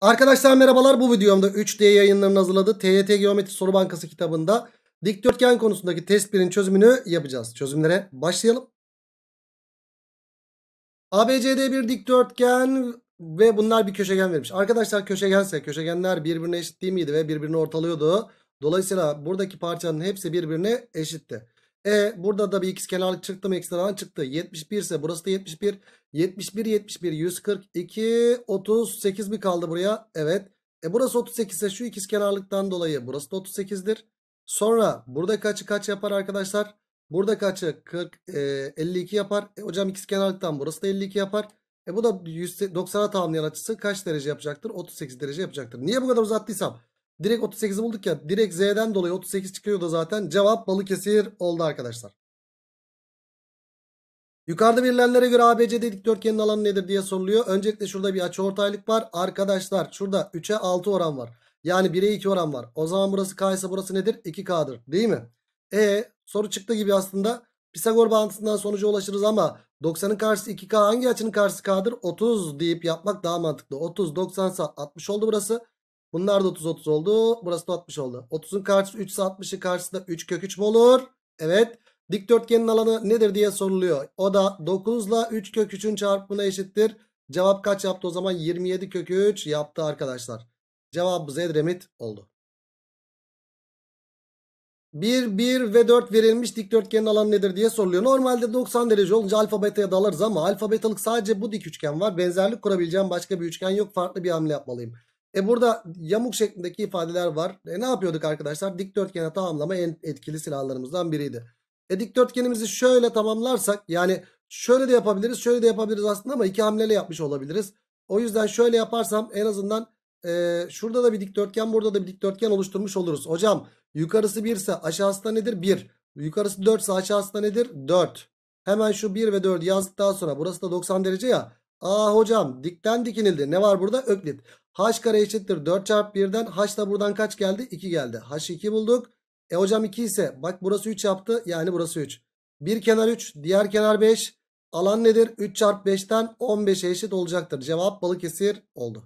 Arkadaşlar merhabalar bu videomda 3D yayınlarının hazırladığı TYT Geometri Soru Bankası kitabında dikdörtgen konusundaki test 1'in çözümünü yapacağız. Çözümlere başlayalım. ABCD bir dikdörtgen ve bunlar bir köşegen vermiş. Arkadaşlar köşegense köşegenler birbirine eşit değil miydi ve birbirini ortalıyordu. Dolayısıyla buradaki parçanın hepsi birbirine eşitti. E burada da bir x kenarlık çıktı mı ekstradan çıktı. 71 ise burası da 71. 71 71 142 38 mi kaldı buraya? Evet. E burası 38 ise şu ikiz kenarlıktan dolayı burası da 38'dir. Sonra burada kaçı kaç yapar arkadaşlar? Burada kaçı 40 e, 52 yapar. E hocam ikiz kenarlıktan burası da 52 yapar. E bu da 90'a tamamlayan açısı kaç derece yapacaktır? 38 derece yapacaktır. Niye bu kadar uzattıysam? Direkt 38'i bulduk ya. Direkt Z'den dolayı 38 çıkıyor da zaten. Cevap Balıkesir oldu arkadaşlar. Yukarıda verilenlere göre ABCD dikdörtgenin alanı nedir diye soruluyor. Öncelikle şurada bir açı ortaylık var. Arkadaşlar şurada 3'e 6 oran var. Yani 1'e 2 oran var. O zaman burası K ise burası nedir? 2K'dır değil mi? E soru çıktı gibi aslında. Pisagor bağıntısından sonuca ulaşırız ama 90'ın karşısı 2K hangi açının karşısı K'dır? 30 deyip yapmak daha mantıklı. 30 90 ise 60 oldu burası. Bunlar da 30 30 oldu. Burası da 60 oldu. 30'un karşısı 3 ise 60'ın karşısında 3 kök 3 mü olur? Evet. Dikdörtgenin alanı nedir diye soruluyor. O da 9 ile 3 kök 3'ün çarpımına eşittir. Cevap kaç yaptı o zaman? 27 kök 3 yaptı arkadaşlar. Cevabımız Zedremit oldu. 1, 1 ve 4 verilmiş dikdörtgenin alanı nedir diye soruluyor. Normalde 90 derece olunca alfa dalarız ama alfabetalık sadece bu dik üçgen var. Benzerlik kurabileceğim başka bir üçgen yok. Farklı bir hamle yapmalıyım. E burada yamuk şeklindeki ifadeler var. E ne yapıyorduk arkadaşlar? Dikdörtgeni tamamlama en etkili silahlarımızdan biriydi. E dikdörtgenimizi şöyle tamamlarsak yani şöyle de yapabiliriz şöyle de yapabiliriz aslında ama iki hamleyle yapmış olabiliriz. O yüzden şöyle yaparsam en azından e, şurada da bir dikdörtgen burada da bir dikdörtgen oluşturmuş oluruz. Hocam yukarısı 1 ise aşağısı da nedir? 1. Yukarısı 4 ise aşağısı da nedir? 4. Hemen şu 1 ve 4 yazdıktan sonra burası da 90 derece ya. Aa hocam dikten dikinildi. Ne var burada? Öklit. H kare eşittir 4 çarpı 1'den. H da buradan kaç geldi? 2 geldi. H2 bulduk. E hocam 2 ise bak burası 3 yaptı. Yani burası 3. Bir kenar 3. Diğer kenar 5. Alan nedir? 3 çarpı 5'ten 15'e eşit olacaktır. Cevap Balıkesir oldu.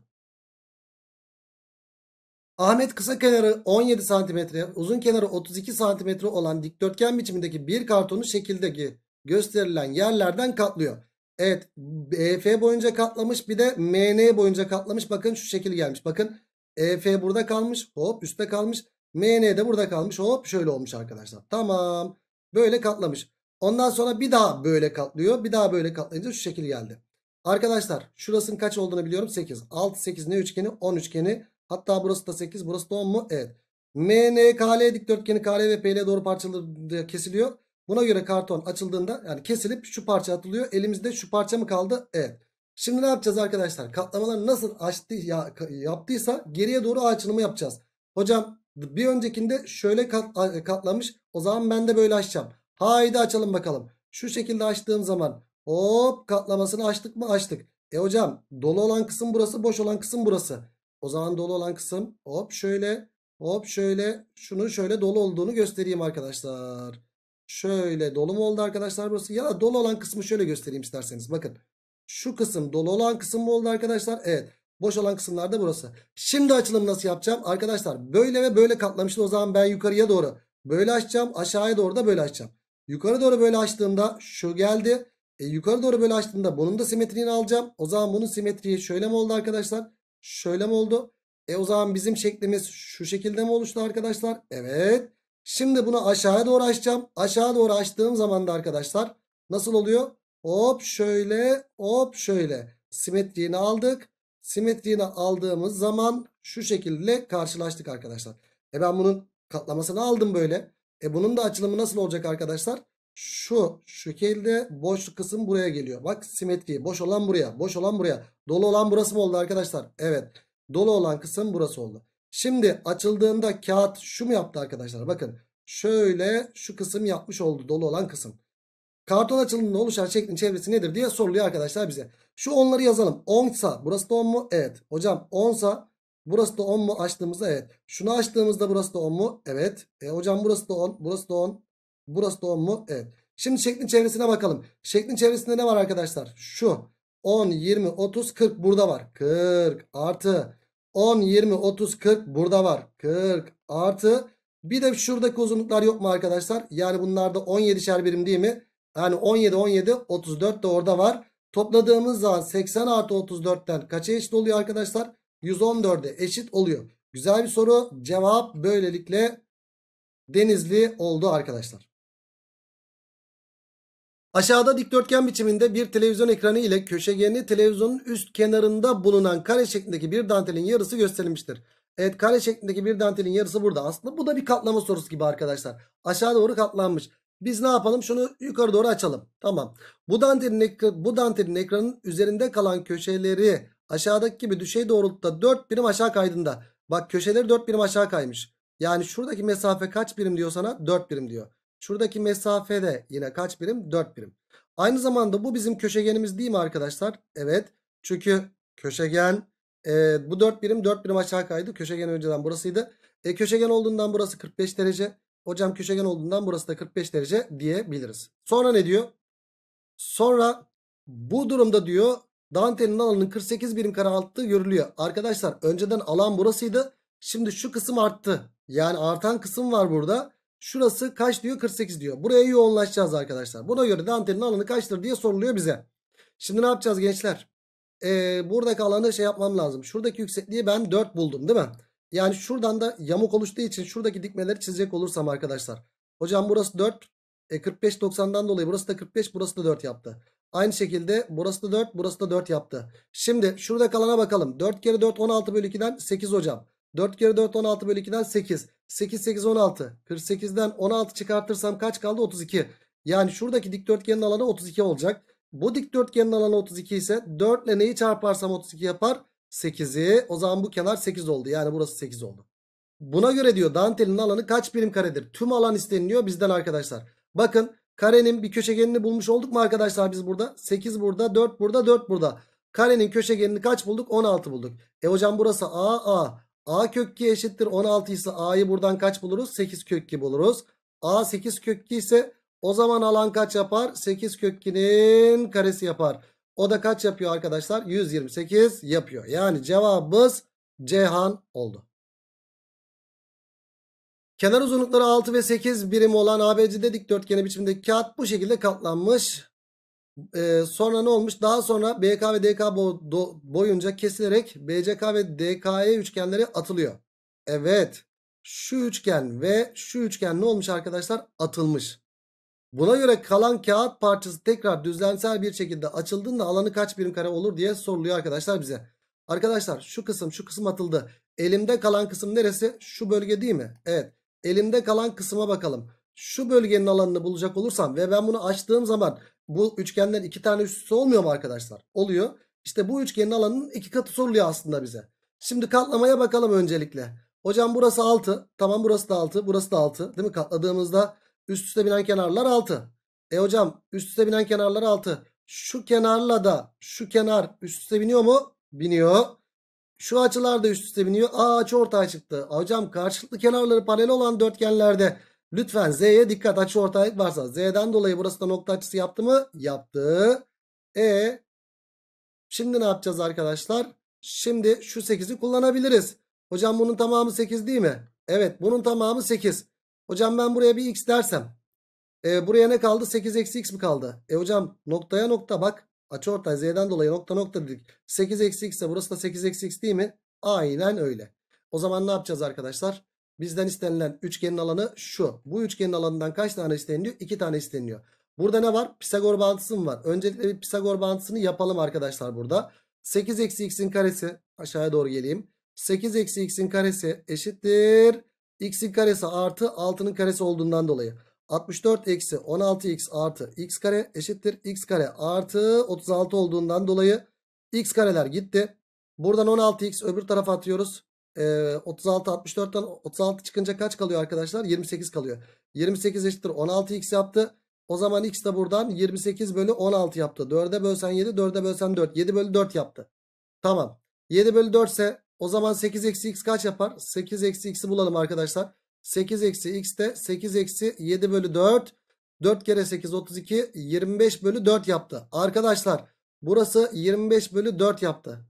Ahmet kısa kenarı 17 cm, uzun kenarı 32 cm olan dikdörtgen biçimindeki bir kartonu şekildeki gösterilen yerlerden katlıyor. Evet EF boyunca katlamış bir de MN boyunca katlamış. Bakın şu şekil gelmiş. Bakın EF burada kalmış hop üstte kalmış. MN de burada kalmış hop şöyle olmuş arkadaşlar. Tamam böyle katlamış. Ondan sonra bir daha böyle katlıyor. Bir daha böyle katlayınca şu şekil geldi. Arkadaşlar şurasının kaç olduğunu biliyorum 8. 6 8 ne üçgeni 10 üçgeni. Hatta burası da 8 burası da 10 mu? Evet. MNKL dikdörtgeni KL ve PL doğru parçalı kesiliyor. Buna göre karton açıldığında yani kesilip şu parça atılıyor. Elimizde şu parça mı kaldı? Evet. Şimdi ne yapacağız arkadaşlar? Katlamalar nasıl açtı, ya, yaptıysa geriye doğru açılımı yapacağız. Hocam bir öncekinde şöyle kat, katlamış. O zaman ben de böyle açacağım. Haydi açalım bakalım. Şu şekilde açtığım zaman hop katlamasını açtık mı? Açtık. E hocam dolu olan kısım burası boş olan kısım burası. O zaman dolu olan kısım hop şöyle hop şöyle şunu şöyle dolu olduğunu göstereyim arkadaşlar. Şöyle dolu mu oldu arkadaşlar burası? Ya da dolu olan kısmı şöyle göstereyim isterseniz. Bakın şu kısım dolu olan kısım mı oldu arkadaşlar? Evet. Boş olan da burası. Şimdi açılımı nasıl yapacağım? Arkadaşlar böyle ve böyle katlamıştı. O zaman ben yukarıya doğru böyle açacağım. Aşağıya doğru da böyle açacağım. Yukarı doğru böyle açtığımda şu geldi. E, yukarı doğru böyle açtığımda bunun da simetriğini alacağım. O zaman bunun simetriği şöyle mi oldu arkadaşlar? Şöyle mi oldu? E o zaman bizim şeklimiz şu şekilde mi oluştu arkadaşlar? Evet. Şimdi bunu aşağıya doğru açacağım. Aşağı doğru açtığım zaman da arkadaşlar nasıl oluyor? Hop şöyle hop şöyle. Simetriğini aldık. Simetriğini aldığımız zaman şu şekilde karşılaştık arkadaşlar. E ben bunun katlamasını aldım böyle. E bunun da açılımı nasıl olacak arkadaşlar? Şu şekilde boş kısım buraya geliyor. Bak simetri boş olan buraya boş olan buraya. Dolu olan burası mı oldu arkadaşlar? Evet dolu olan kısım burası oldu. Şimdi açıldığında kağıt şu mu yaptı arkadaşlar? Bakın şöyle şu kısım yapmış oldu dolu olan kısım. Karton açılımında oluşan şeklin çevresi nedir diye soruluyor arkadaşlar bize. Şu onları yazalım. 10 sa burası da 10 mu? Evet. Hocam 10 sa burası da 10 mu açtığımızda evet. Şunu açtığımızda burası da 10 mu? Evet. E, hocam burası da 10, burası da 10, burası da 10 mu? Evet. Şimdi şeklin çevresine bakalım. Şeklin çevresinde ne var arkadaşlar? Şu 10, 20, 30, 40 burada var. 40 artı 10, 20, 30, 40 burada var. 40 artı bir de şuradaki uzunluklar yok mu arkadaşlar? Yani bunlarda 17'şer birim değil mi? Yani 17, 17, 34 de orada var. Topladığımız zaman 80 artı 34'ten kaça eşit oluyor arkadaşlar? 114'e eşit oluyor. Güzel bir soru. Cevap böylelikle denizli oldu arkadaşlar. Aşağıda dikdörtgen biçiminde bir televizyon ekranı ile köşegenli televizyonun üst kenarında bulunan kare şeklindeki bir dantelin yarısı gösterilmiştir. Evet kare şeklindeki bir dantelin yarısı burada. Aslında bu da bir katlama sorusu gibi arkadaşlar. Aşağı doğru katlanmış. Biz ne yapalım? Şunu yukarı doğru açalım. Tamam. Bu dantelin, bu dantelin ekranın üzerinde kalan köşeleri aşağıdaki gibi düşey doğrultuda 4 birim aşağı kaydında. Bak köşeleri 4 birim aşağı kaymış. Yani şuradaki mesafe kaç birim diyor sana? 4 birim diyor. Şuradaki mesafe de yine kaç birim? 4 birim. Aynı zamanda bu bizim köşegenimiz değil mi arkadaşlar? Evet. Çünkü köşegen e, bu 4 birim 4 birim aşağı kaydı. Köşegen önceden burasıydı. E, köşegen olduğundan burası 45 derece. Hocam köşegen olduğundan burası da 45 derece diyebiliriz. Sonra ne diyor? Sonra bu durumda diyor Dante'nin alanının 48 birim kare arttığı görülüyor. Arkadaşlar önceden alan burasıydı. Şimdi şu kısım arttı. Yani artan kısım var burada. Şurası kaç diyor? 48 diyor. Buraya yoğunlaşacağız arkadaşlar. Buna göre de antenin alanı kaçtır diye soruluyor bize. Şimdi ne yapacağız gençler? Ee, buradaki alanı şey yapmam lazım. Şuradaki yüksekliği ben 4 buldum değil mi? Yani şuradan da yamuk oluştuğu için şuradaki dikmeleri çizecek olursam arkadaşlar. Hocam burası 4. E 45-90'dan dolayı burası da 45 burası da 4 yaptı. Aynı şekilde burası da 4 burası da 4 yaptı. Şimdi şurada kalana bakalım. 4 kere 4 16 bölü 2'den 8 hocam. 4 kere 4 16 bölü 2'den 8. 8 8 16. 48'den 16 çıkartırsam kaç kaldı? 32. Yani şuradaki dikdörtgenin alanı 32 olacak. Bu dikdörtgenin alanı 32 ise 4 ile neyi çarparsam 32 yapar? 8'i. O zaman bu kenar 8 oldu. Yani burası 8 oldu. Buna göre diyor dantelin alanı kaç birim karedir? Tüm alan isteniliyor bizden arkadaşlar. Bakın karenin bir köşegenini bulmuş olduk mu arkadaşlar biz burada? 8 burada, 4 burada, 4 burada. Karenin köşegenini kaç bulduk? 16 bulduk. E hocam burası aa A. A kök 2 eşittir 16 ise A'yı buradan kaç buluruz? 8 kök 2 buluruz. A 8 kök 2 ise o zaman alan kaç yapar? 8 kök 2'nin karesi yapar. O da kaç yapıyor arkadaşlar? 128 yapıyor. Yani cevabımız Cehan oldu. Kenar uzunlukları 6 ve 8 birim olan ABCD dikdörtgeni biçimindeki kağıt bu şekilde katlanmış. Ee, sonra ne olmuş? Daha sonra BK ve DK bo do boyunca kesilerek BCK ve DKE üçgenleri atılıyor. Evet. Şu üçgen ve şu üçgen ne olmuş arkadaşlar? Atılmış. Buna göre kalan kağıt parçası tekrar düzlemsel bir şekilde açıldığında alanı kaç birim kare olur diye soruluyor arkadaşlar bize. Arkadaşlar şu kısım şu kısım atıldı. Elimde kalan kısım neresi? Şu bölge değil mi? Evet. Elimde kalan kısma bakalım. Şu bölgenin alanını bulacak olursam ve ben bunu açtığım zaman bu üçgenden iki tane üst üste olmuyor mu arkadaşlar? Oluyor. İşte bu üçgenin alanının iki katı soruluyor aslında bize. Şimdi katlamaya bakalım öncelikle. Hocam burası 6. Tamam burası da 6. Burası da 6. Değil mi? Katladığımızda üst üste binen kenarlar 6. E hocam üst üste binen kenarlar 6. Şu kenarla da şu kenar üst üste biniyor mu? Biniyor. Şu açılar da üst üste biniyor. Aa açı ortaya çıktı. Hocam karşılıklı kenarları paralel olan dörtgenlerde Lütfen Z'ye dikkat açı ortaylık varsa. Z'den dolayı burası da nokta açısı yaptı mı? Yaptı. E şimdi ne yapacağız arkadaşlar? Şimdi şu 8'i kullanabiliriz. Hocam bunun tamamı 8 değil mi? Evet bunun tamamı 8. Hocam ben buraya bir x dersem. E, buraya ne kaldı? 8 eksi x mi kaldı? E hocam noktaya nokta bak. Açı ortay z'den dolayı nokta nokta dedik. 8 eksi x ise burası da 8 eksi x değil mi? Aynen öyle. O zaman ne yapacağız arkadaşlar? Bizden istenilen üçgenin alanı şu. Bu üçgenin alanından kaç tane isteniliyor? İki tane isteniliyor. Burada ne var? Pisagor bağıntısı mı var? Öncelikle bir Pisagor bağıntısını yapalım arkadaşlar burada. 8 eksi x'in karesi aşağıya doğru geleyim. 8 eksi x'in karesi eşittir. x'in karesi artı 6'nın karesi olduğundan dolayı. 64 eksi 16x artı x kare eşittir. x kare artı 36 olduğundan dolayı x kareler gitti. Buradan 16x öbür tarafa atıyoruz e, 36 64'ten 36 çıkınca kaç kalıyor arkadaşlar? 28 kalıyor. 28 eşittir 16x yaptı. O zaman x de buradan 28 bölü 16 yaptı. 4'e bölsen 7, 4'e bölsen 4. 7 bölü 4 yaptı. Tamam. 7 bölü 4 ise o zaman 8 eksi x kaç yapar? 8 eksi x'i bulalım arkadaşlar. 8 eksi x de 8 eksi 7 bölü 4. 4 kere 8 32 25 bölü 4 yaptı. Arkadaşlar burası 25 bölü 4 yaptı.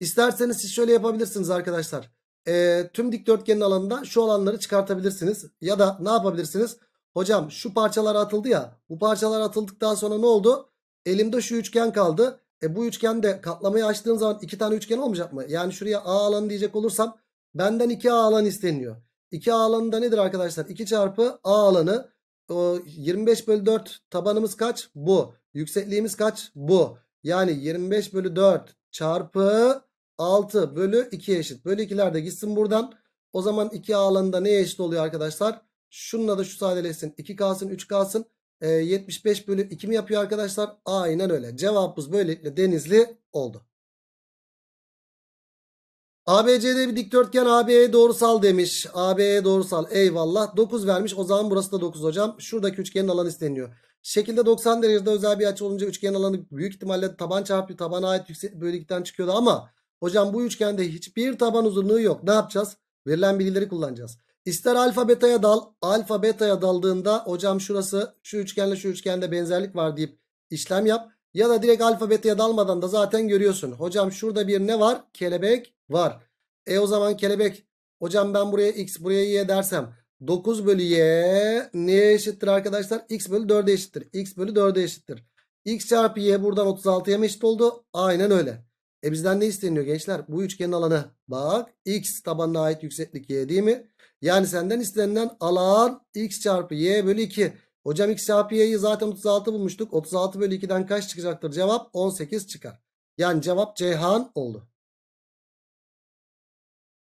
İsterseniz siz şöyle yapabilirsiniz arkadaşlar e, tüm dikdörtgenin alanından şu alanları çıkartabilirsiniz. Ya da ne yapabilirsiniz? Hocam şu parçalar atıldı ya. Bu parçalar atıldıktan sonra ne oldu? Elimde şu üçgen kaldı. E bu üçgende katlamayı açtığın zaman iki tane üçgen olmayacak mı? Yani şuraya A alanı diyecek olursam benden iki a alan isteniyor. 2A alanı da nedir arkadaşlar? 2 çarpı A alanı. O 25 bölü 4 tabanımız kaç? Bu. Yüksekliğimiz kaç? Bu. Yani 25 bölü 4 çarpı 6 bölü 2 eşit. Bölü 2'ler de gitsin buradan. O zaman 2 alanında neye eşit oluyor arkadaşlar? Şununla da şu sadeleşsin. 2 kalsın 3 kalsın. E, ee, 75 bölü 2 mi yapıyor arkadaşlar? Aynen öyle. Cevabımız böylelikle denizli oldu. ABC'de bir dikdörtgen AB'ye doğrusal demiş. AB'ye doğrusal eyvallah. 9 vermiş o zaman burası da 9 hocam. Şuradaki üçgenin alanı isteniyor. Şekilde 90 derecede özel bir açı olunca üçgenin alanı büyük ihtimalle taban çarpı tabana ait yüksek bölgeden çıkıyordu ama Hocam bu üçgende hiçbir taban uzunluğu yok. Ne yapacağız? Verilen bilgileri kullanacağız. İster alfa beta'ya dal. Alfa beta'ya daldığında hocam şurası şu üçgenle şu üçgende benzerlik var deyip işlem yap. Ya da direkt alfa beta'ya dalmadan da zaten görüyorsun. Hocam şurada bir ne var? Kelebek var. E o zaman kelebek. Hocam ben buraya x buraya y dersem 9 bölü y neye eşittir arkadaşlar? x bölü 4'e eşittir. x bölü 4'e eşittir. x çarpı y buradan 36'ya mı eşit oldu? Aynen öyle. E bizden ne isteniyor gençler? Bu üçgenin alanı. Bak x tabanına ait yükseklik y değil mi? Yani senden istenilen alan x çarpı y bölü 2. Hocam x çarpı y'yi zaten 36 bulmuştuk. 36 bölü 2'den kaç çıkacaktır? Cevap 18 çıkar. Yani cevap Ceyhan oldu.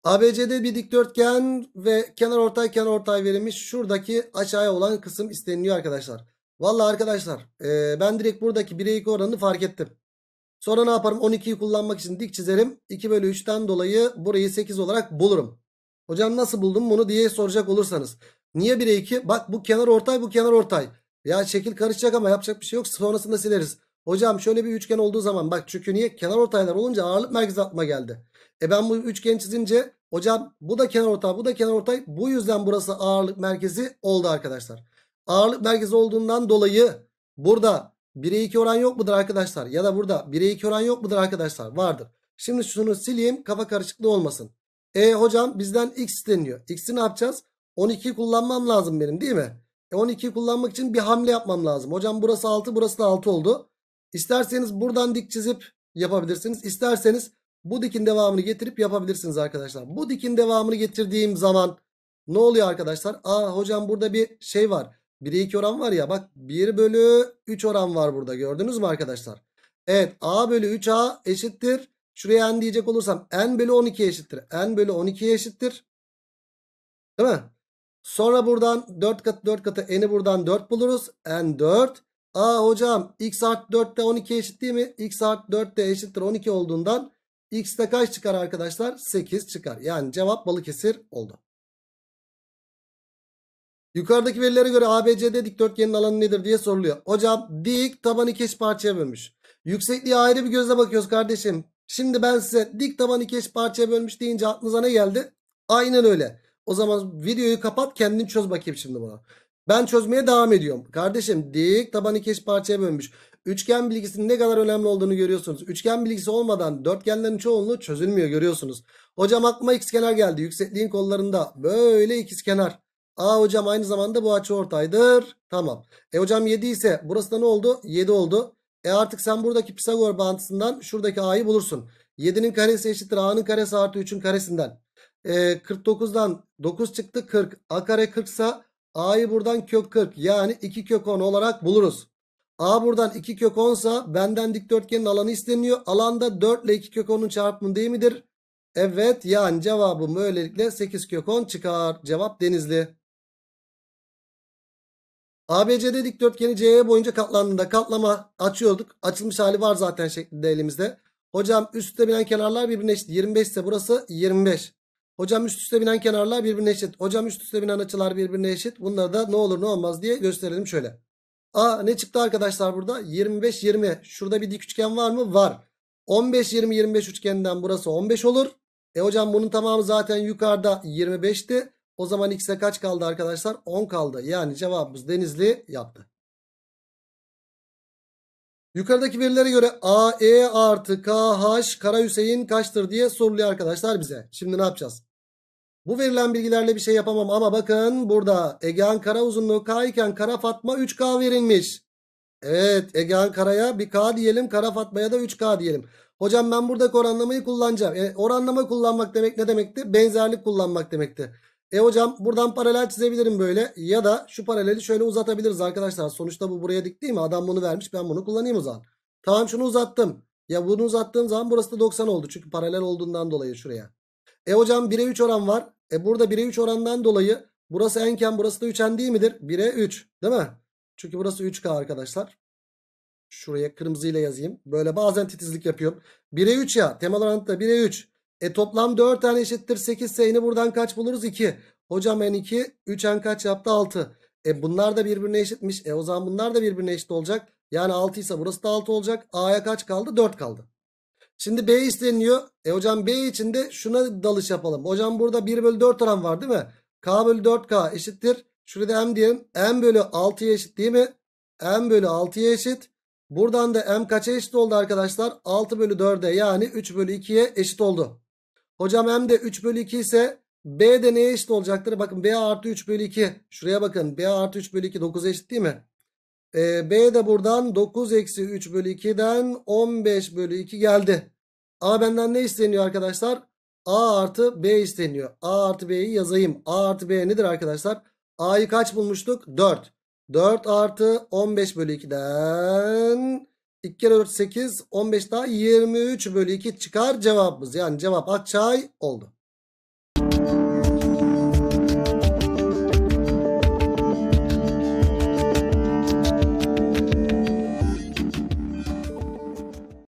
ABC'de bir dikdörtgen ve kenar ortay kenar ortay verilmiş. Şuradaki aşağıya olan kısım isteniliyor arkadaşlar. Valla arkadaşlar e, ben direkt buradaki 1'e oranını fark ettim. Sonra ne yaparım? 12'yi kullanmak için dik çizerim. 2 bölü 3'ten dolayı burayı 8 olarak bulurum. Hocam nasıl buldum bunu diye soracak olursanız. Niye 1'e 2? Bak bu kenar ortay bu kenar ortay. Ya şekil karışacak ama yapacak bir şey yok. Sonrasında sileriz. Hocam şöyle bir üçgen olduğu zaman bak çünkü niye? Kenar ortaylar olunca ağırlık merkez atma geldi. E ben bu üçgen çizince hocam bu da kenar ortay bu da kenar ortay. Bu yüzden burası ağırlık merkezi oldu arkadaşlar. Ağırlık merkezi olduğundan dolayı burada 1'e 2 oran yok mudur arkadaşlar? Ya da burada 1'e 2 oran yok mudur arkadaşlar? Vardır. Şimdi şunu sileyim kafa karışıklığı olmasın. E hocam bizden x isteniyor. X'i ne yapacağız? 12 kullanmam lazım benim değil mi? E 12 kullanmak için bir hamle yapmam lazım. Hocam burası 6 burası da 6 oldu. İsterseniz buradan dik çizip yapabilirsiniz. İsterseniz bu dikin devamını getirip yapabilirsiniz arkadaşlar. Bu dikin devamını getirdiğim zaman ne oluyor arkadaşlar? Aa hocam burada bir şey var. 1'e 2 oran var ya bak 1 bölü 3 oran var burada gördünüz mü arkadaşlar? Evet a bölü 3a eşittir. Şuraya n diyecek olursam n bölü 12 eşittir. n bölü 12 eşittir. Değil mi? Sonra buradan 4 katı 4 katı n'i buradan 4 buluruz. n 4. A hocam x artı 4 de 12 eşit değil mi? x artı 4 de eşittir 12 olduğundan x de kaç çıkar arkadaşlar? 8 çıkar. Yani cevap Balıkesir oldu. Yukarıdaki verilere göre ABCD dikdörtgenin alanı nedir diye soruluyor. Hocam dik taban iki eş parçaya bölmüş. Yüksekliğe ayrı bir gözle bakıyoruz kardeşim. Şimdi ben size dik taban iki eş parçaya bölmüş deyince aklınıza ne geldi? Aynen öyle. O zaman videoyu kapat kendin çöz bakayım şimdi bunu. Ben çözmeye devam ediyorum. Kardeşim dik taban iki eş parçaya bölmüş. Üçgen bilgisinin ne kadar önemli olduğunu görüyorsunuz. Üçgen bilgisi olmadan dörtgenlerin çoğunluğu çözülmüyor görüyorsunuz. Hocam aklıma ikizkenar geldi. Yüksekliğin kollarında böyle ikizkenar. A hocam aynı zamanda bu açı ortaydır. Tamam. E hocam 7 ise burası da ne oldu? 7 oldu. E artık sen buradaki Pisagor bağıntısından şuradaki A'yı bulursun. 7'nin karesi eşittir A'nın karesi artı 3'ün karesinden. E, 49'dan 9 çıktı 40. A kare 40 ise A'yı buradan kök 40 yani 2 kök 10 olarak buluruz. A buradan 2 kök 10 ise benden dikdörtgenin alanı isteniyor. Alanda 4 ile 2 kök 10'un çarpımı değil midir? Evet yani cevabım böylelikle 8 kök 10 çıkar. Cevap denizli. ABCD dikdörtgeni CE boyunca katlandığında katlama açıyorduk. Açılmış hali var zaten şeklinde elimizde. Hocam üst üste binen kenarlar birbirine eşit. 25 ise burası 25. Hocam üst üste binen kenarlar birbirine eşit. Hocam üst üste binen açılar birbirine eşit. Bunları da ne olur ne olmaz diye gösterelim şöyle. A ne çıktı arkadaşlar burada? 25 20. Şurada bir dik üçgen var mı? Var. 15 20 25 üçgeninden burası 15 olur. E hocam bunun tamamı zaten yukarıda 25'ti. O zaman x'e kaç kaldı arkadaşlar? 10 kaldı. Yani cevabımız Denizli yaptı. Yukarıdaki verilere göre A E artı K KH Kara Hüseyin kaçtır diye soruluyor arkadaşlar bize. Şimdi ne yapacağız? Bu verilen bilgilerle bir şey yapamam ama bakın burada Egehan Kara uzunluğu K iken Kara Fatma 3K verilmiş. Evet Egehan Kara'ya bir K diyelim Kara Fatma'ya da 3K diyelim. Hocam ben buradaki oranlamayı kullanacağım. E, oranlama kullanmak demek ne demekti? Benzerlik kullanmak demekti. E hocam buradan paralel çizebilirim böyle. Ya da şu paraleli şöyle uzatabiliriz arkadaşlar. Sonuçta bu buraya dik değil mi? Adam bunu vermiş ben bunu kullanayım o zaman. Tamam şunu uzattım. Ya bunu uzattığım zaman burası da 90 oldu. Çünkü paralel olduğundan dolayı şuraya. E hocam 1'e 3 oran var. E burada 1'e 3 orandan dolayı burası enken burası da 3n değil midir? 1'e 3 değil mi? Çünkü burası 3k arkadaşlar. Şuraya kırmızıyla yazayım. Böyle bazen titizlik yapıyorum. 1'e 3 ya. Temel orantıda 1'e 3. E toplam 4 tane eşittir 8 sayını buradan kaç buluruz? 2. Hocam n2 3 n kaç yaptı? 6. E bunlar da birbirine eşitmiş. E o zaman bunlar da birbirine eşit olacak. Yani 6 ise burası da 6 olacak. A'ya kaç kaldı? 4 kaldı. Şimdi B isteniyor. E hocam B için de şuna dalış yapalım. Hocam burada 1 bölü 4 oran var değil mi? K bölü 4K eşittir. Şurada M diyelim. M bölü 6'ya eşit değil mi? M bölü 6'ya eşit. Buradan da M kaça eşit oldu arkadaşlar? 6 bölü 4'e yani 3 bölü 2'ye eşit oldu. Hocam m de 3 bölü 2 ise b de neye eşit olacaktır? Bakın b artı 3 bölü 2. Şuraya bakın b artı 3 bölü 2 9 eşit değil mi? E, b de buradan 9 eksi 3 bölü 2'den 15 bölü 2 geldi. A benden ne isteniyor arkadaşlar? A artı B isteniyor. A artı B'yi yazayım. A artı B nedir arkadaşlar? A'yı kaç bulmuştuk? 4. 4 artı 15 bölü 2'den 2 kere 4 8 15 daha 23 bölü 2 çıkar cevabımız. Yani cevap Akçay oldu.